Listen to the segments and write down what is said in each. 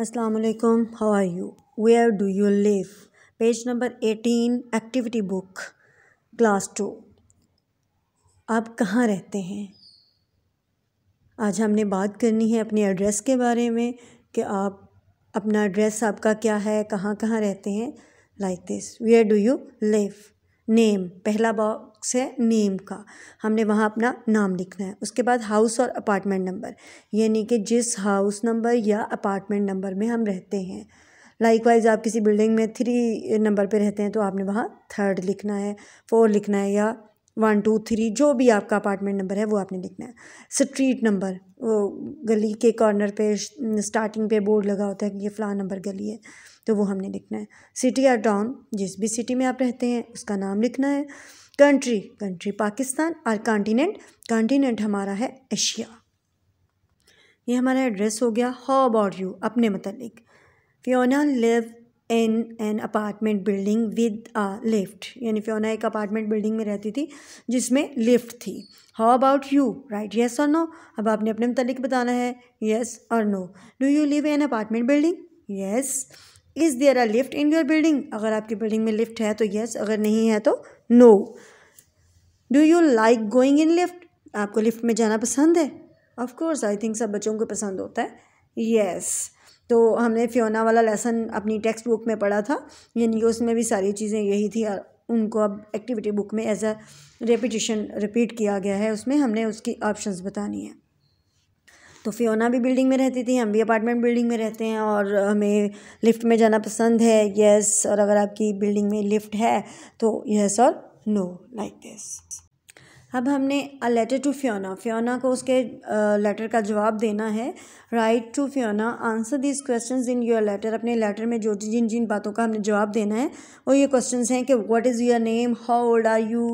अस्सलाम वालेकुम how are you where do you live page number eighteen activity book class two आप कहाँ रहते हैं आज हमने बात करनी है अपने एड्रेस के बारे में कि आप अपना एड्रेस आपका क्या है कहाँ कहाँ रहते हैं like this where do you live name पहला बॉक्स है नेम का हमने वहाँ अपना नाम लिखना है उसके बाद हाउस और अपार्टमेंट नंबर यानी कि जिस हाउस नंबर या अपार्टमेंट नंबर में हम रहते हैं लाइक वाइज आप किसी बिल्डिंग में थ्री नंबर पे रहते हैं तो आपने वहाँ थर्ड लिखना है फोर लिखना है या वन टू थ्री जो भी आपका अपार्टमेंट नंबर है वो आपने लिखना है स्ट्रीट नंबर वो गली के कॉर्नर पे स्टार्टिंग पे बोर्ड लगा होता है कि ये फ़लाँ नंबर गली है तो वो हमने लिखना है सिटी या टाउन जिस भी सिटी में आप रहते हैं उसका नाम लिखना है कंट्री कंट्री पाकिस्तान और कॉन्टीनेंट कॉन्टीनेंट हमारा है एशिया ये हमारा एड्रेस हो गया हाउ अबाउट यू अपने मतलब Fiona live in an apartment building with lift यानी फ्योना एक अपार्टमेंट बिल्डिंग में रहती थी जिसमें लिफ्ट थी how about you right yes और नो अब आपने अपने मतलब बताना है येस और no do you live an apartment building yes is there a lift in your building अगर आपकी बिल्डिंग में लिफ्ट है तो येस अगर नहीं है तो no do you like going in lift आपको लिफ्ट में जाना पसंद है ऑफकोर्स आई थिंक सब बच्चों को पसंद होता है येस yes. तो हमने फ़ियोना वाला लेसन अपनी टेक्स्ट बुक में पढ़ा था यानी उसमें भी सारी चीज़ें यही थी उनको अब एक्टिविटी बुक में एज अ रेपिटेशन रिपीट किया गया है उसमें हमने उसकी ऑप्शंस बतानी है तो फ़ियोना भी बिल्डिंग में रहती थी हम भी अपार्टमेंट बिल्डिंग में रहते हैं और हमें लिफ्ट में जाना पसंद है येस और अगर आपकी बिल्डिंग में लिफ्ट है तो येस और नो लाइक दिस अब हमने a letter to Fiona Fiona को उसके लेटर का जवाब देना है right to Fiona answer these question in your letter अपने लेटर में जो जिन जिन बातों का हमने जवाब देना है वो ये क्वेश्चन हैं कि what is your name how old are you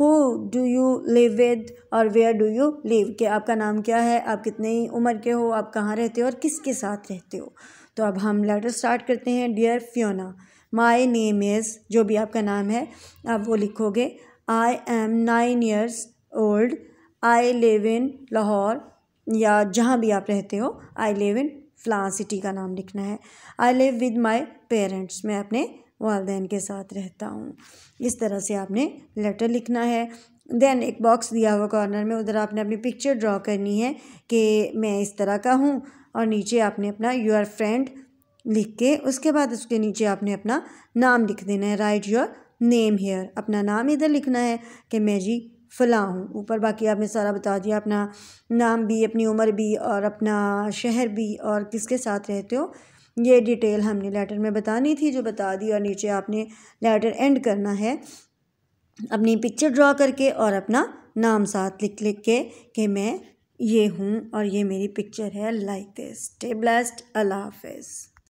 who do you live with और वेयर डू यू लिव कि आपका नाम क्या है आप कितने उम्र के हो आप कहाँ रहते हो और किसके साथ रहते हो तो अब हम लेटर स्टार्ट करते हैं dear Fiona my name is जो भी आपका नाम है आप वो लिखोगे I am nine years old I live in Lahore या जहाँ भी आप रहते हो आई लिव इन फ्लां सिटी का नाम लिखना है I live with my parents मैं अपने वालदेन के साथ रहता हूँ इस तरह से आपने लेटर लिखना है देन एक बॉक्स दिया हुआ कॉर्नर में उधर आपने अपनी पिक्चर ड्रॉ करनी है कि मैं इस तरह का हूँ और नीचे आपने अपना योर फ्रेंड लिख के उसके बाद उसके नीचे आपने अपना नाम लिख देना है राइट योर नेम हेयर अपना नाम इधर लिखना है कि मैं जी फ़लाँ हूँ ऊपर बाकी आपने सारा बता दिया अपना नाम भी अपनी उम्र भी और अपना शहर भी और किसके साथ रहते हो ये डिटेल हमने लेटर में बतानी थी जो बता दी और नीचे आपने लेटर एंड करना है अपनी पिक्चर ड्रॉ करके और अपना नाम साथ लिख लिख के कि मैं ये हूँ और ये मेरी पिक्चर है लाइक दिस टेबलास्ट अल्लाह हाफिज़